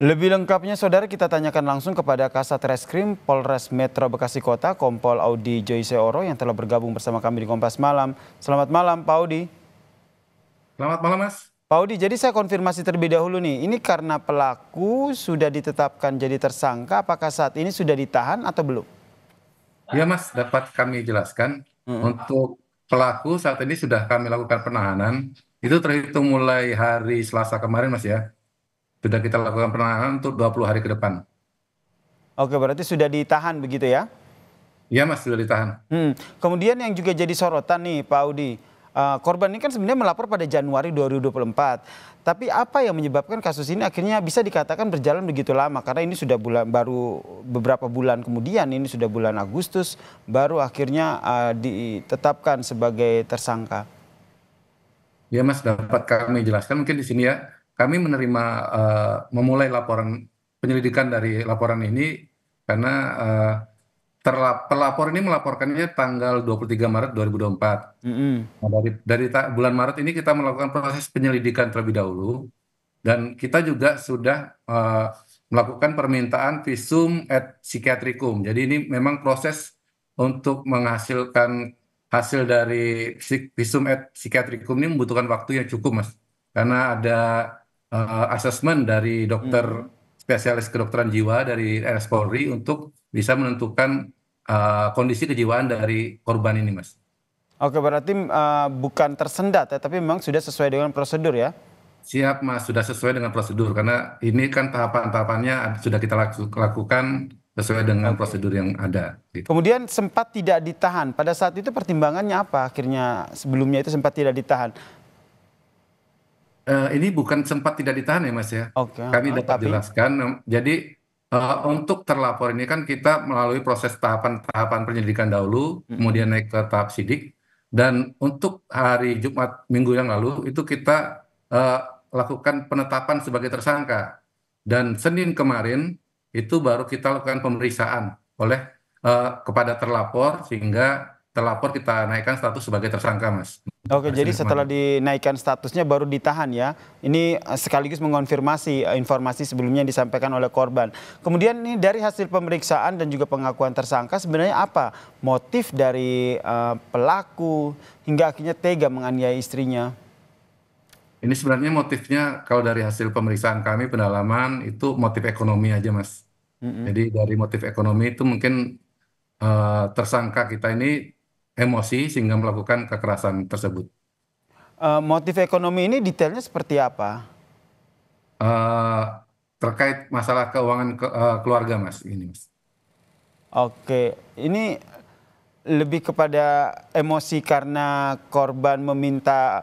Lebih lengkapnya saudara kita tanyakan langsung kepada Kasat Reskrim Polres Metro Bekasi Kota Kompol Audi Joyce Oro yang telah bergabung bersama kami di Kompas Malam. Selamat malam Pak Audi. Selamat malam Mas. Pak Audi, jadi saya konfirmasi terlebih dahulu nih, ini karena pelaku sudah ditetapkan jadi tersangka, apakah saat ini sudah ditahan atau belum? Ya Mas, dapat kami jelaskan. Hmm. Untuk pelaku saat ini sudah kami lakukan penahanan, itu terhitung mulai hari Selasa kemarin Mas ya sudah kita lakukan penahanan untuk 20 hari ke depan. Oke, berarti sudah ditahan begitu ya? Iya mas, sudah ditahan. Hmm. Kemudian yang juga jadi sorotan nih Pak Audi, uh, korban ini kan sebenarnya melapor pada Januari 2024. Tapi apa yang menyebabkan kasus ini akhirnya bisa dikatakan berjalan begitu lama? Karena ini sudah bulan baru beberapa bulan kemudian, ini sudah bulan Agustus, baru akhirnya uh, ditetapkan sebagai tersangka. Ya mas, dapat kami jelaskan mungkin di sini ya kami menerima eh, memulai laporan penyelidikan dari laporan ini karena eh, pelapor ini melaporkannya tanggal 23 Maret 2024. Mm -hmm. nah, dari dari bulan Maret ini kita melakukan proses penyelidikan terlebih dahulu dan kita juga sudah uh, melakukan permintaan visum et psikiatrikum. Jadi ini memang proses untuk menghasilkan hasil dari visum et psikiatrikum ini membutuhkan waktu yang cukup, Mas. Karena ada Eh, assessment dari dokter hmm. spesialis kedokteran jiwa dari rs polri untuk bisa menentukan eh, kondisi kejiwaan dari korban ini mas oke berarti uh, bukan tersendat ya tapi memang sudah sesuai dengan prosedur ya Siap Mas, sudah sesuai dengan prosedur karena ini kan tahapan-tahapannya sudah kita laku, lakukan sesuai dengan prosedur yang ada. Gitu. Kemudian sempat tidak ditahan. Pada saat itu pertimbangannya apa akhirnya sebelumnya itu sempat tidak ditahan? Eh, ini bukan sempat tidak ditahan ya Mas ya. Okay. Kami eh, dapat tapi... jelaskan. Jadi uh, untuk terlapor ini kan kita melalui proses tahapan-tahapan penyelidikan dahulu, hmm. kemudian naik ke tahap sidik. Dan untuk hari Jumat minggu yang lalu itu kita uh, lakukan penetapan sebagai tersangka. Dan Senin kemarin itu baru kita lakukan pemeriksaan oleh uh, kepada terlapor sehingga terlapor kita naikkan status sebagai tersangka, Mas. Oke, jadi setelah dinaikkan statusnya baru ditahan ya. Ini sekaligus mengonfirmasi eh, informasi sebelumnya yang disampaikan oleh korban. Kemudian ini dari hasil pemeriksaan dan juga pengakuan tersangka sebenarnya apa motif dari uh, pelaku hingga akhirnya tega menganiaya istrinya? Ini sebenarnya motifnya kalau dari hasil pemeriksaan kami pendalaman itu motif ekonomi aja, Mas. Mm -hmm. Jadi dari motif ekonomi itu mungkin uh, tersangka kita ini emosi sehingga melakukan kekerasan tersebut. Uh, motif ekonomi ini detailnya seperti apa? Uh, terkait masalah keuangan ke, uh, keluarga, mas. Ini, mas. Oke, ini lebih kepada emosi karena korban meminta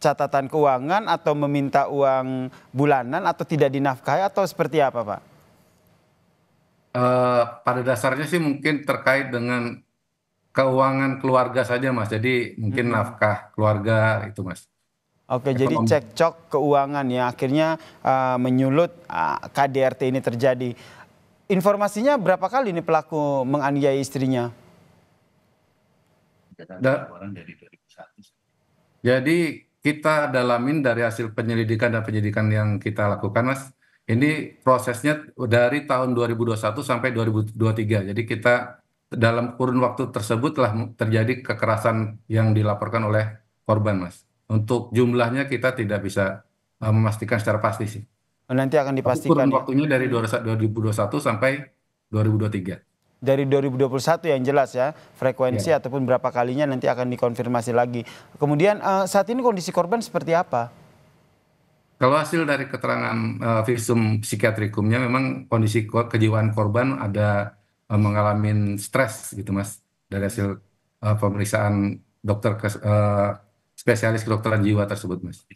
catatan keuangan atau meminta uang bulanan atau tidak dinafkahi atau seperti apa, pak? Uh, pada dasarnya sih mungkin terkait dengan keuangan keluarga saja mas jadi mungkin hmm. nafkah keluarga itu mas Oke, jadi cekcok keuangan yang akhirnya uh, menyulut uh, eh, KDRT ini terjadi. Informasinya berapa kali ini pelaku menganiaya istrinya? Da jadi kita dalamin dari hasil penyelidikan dan penyidikan yang kita lakukan, Mas. Ini prosesnya dari tahun 2021 sampai 2023. Jadi kita dalam kurun waktu tersebut telah terjadi kekerasan yang dilaporkan oleh korban, Mas. Untuk jumlahnya kita tidak bisa e, memastikan secara pasti sih. Oh, nanti akan dipastikan. Kurun ya. waktunya dari 2021 sampai 2023 dari 2021 ya, yang jelas ya frekuensi ya. ataupun berapa kalinya nanti akan dikonfirmasi lagi. Kemudian e, saat ini kondisi korban seperti apa? Kalau hasil dari keterangan e, visum psikiatrikumnya memang kondisi kejiwaan korban ada Eh, mengalami stres gitu mas dari hasil uh, pemeriksaan dokter ke, uh, eh, spesialis kedokteran jiwa tersebut mas.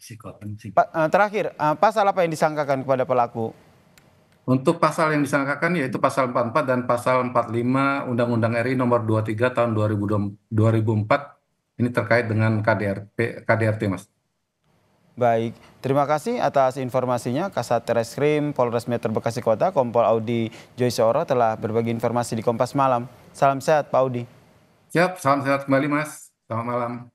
Pa, uh, terakhir uh, pasal apa yang disangkakan kepada pelaku? Untuk pasal yang disangkakan yaitu pasal 44 dan pasal 45 Undang-Undang RI nomor 23 tahun 2004 ini terkait dengan KDRT KDRT mas. Baik, terima kasih atas informasinya Kasat Reskrim Polres Metro Bekasi Kota Kompol Audi Joyce Oro telah berbagi informasi di Kompas Malam. Salam sehat Pak Audi. Siap, salam sehat kembali Mas. Selamat malam.